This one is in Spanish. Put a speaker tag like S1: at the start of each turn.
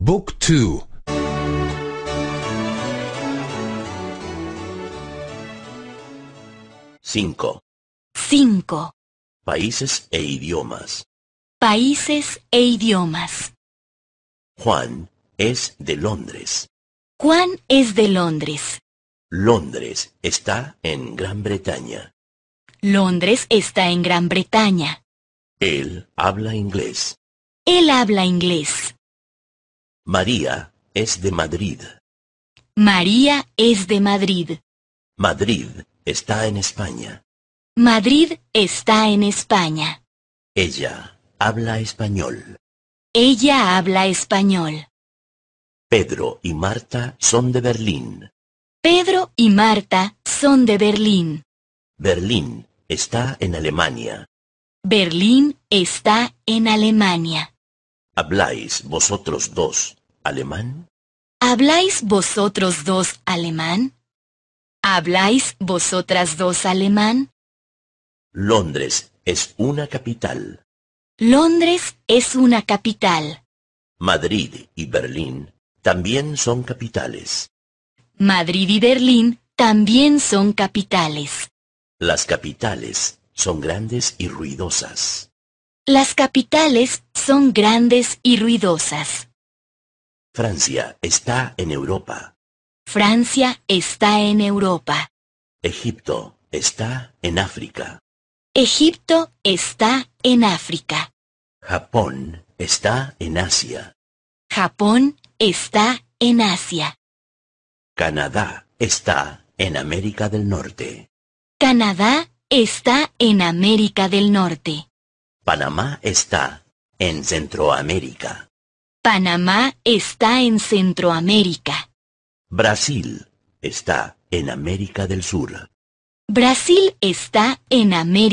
S1: Book 2 5.
S2: 5.
S1: Países e idiomas.
S2: Países e idiomas.
S1: Juan es de Londres.
S2: Juan es de Londres.
S1: Londres está en Gran Bretaña.
S2: Londres está en Gran Bretaña.
S1: Él habla inglés.
S2: Él habla inglés.
S1: María es de Madrid.
S2: María es de Madrid.
S1: Madrid está en España.
S2: Madrid está en España.
S1: Ella habla español.
S2: Ella habla español.
S1: Pedro y Marta son de Berlín.
S2: Pedro y Marta son de Berlín.
S1: Berlín está en Alemania.
S2: Berlín está en Alemania.
S1: Habláis vosotros dos alemán?
S2: ¿Habláis vosotros dos alemán? ¿Habláis vosotras dos alemán?
S1: Londres es una capital.
S2: Londres es una capital.
S1: Madrid y Berlín también son capitales.
S2: Madrid y Berlín también son capitales.
S1: Las capitales son grandes y ruidosas.
S2: Las capitales son grandes y ruidosas.
S1: Francia está en Europa.
S2: Francia está en Europa.
S1: Egipto está en África.
S2: Egipto está en África.
S1: Japón está en Asia.
S2: Japón está en Asia.
S1: Canadá está en América del Norte.
S2: Canadá está en América del Norte.
S1: Panamá está en Centroamérica.
S2: Panamá está en Centroamérica.
S1: Brasil está en América del Sur.
S2: Brasil está en América.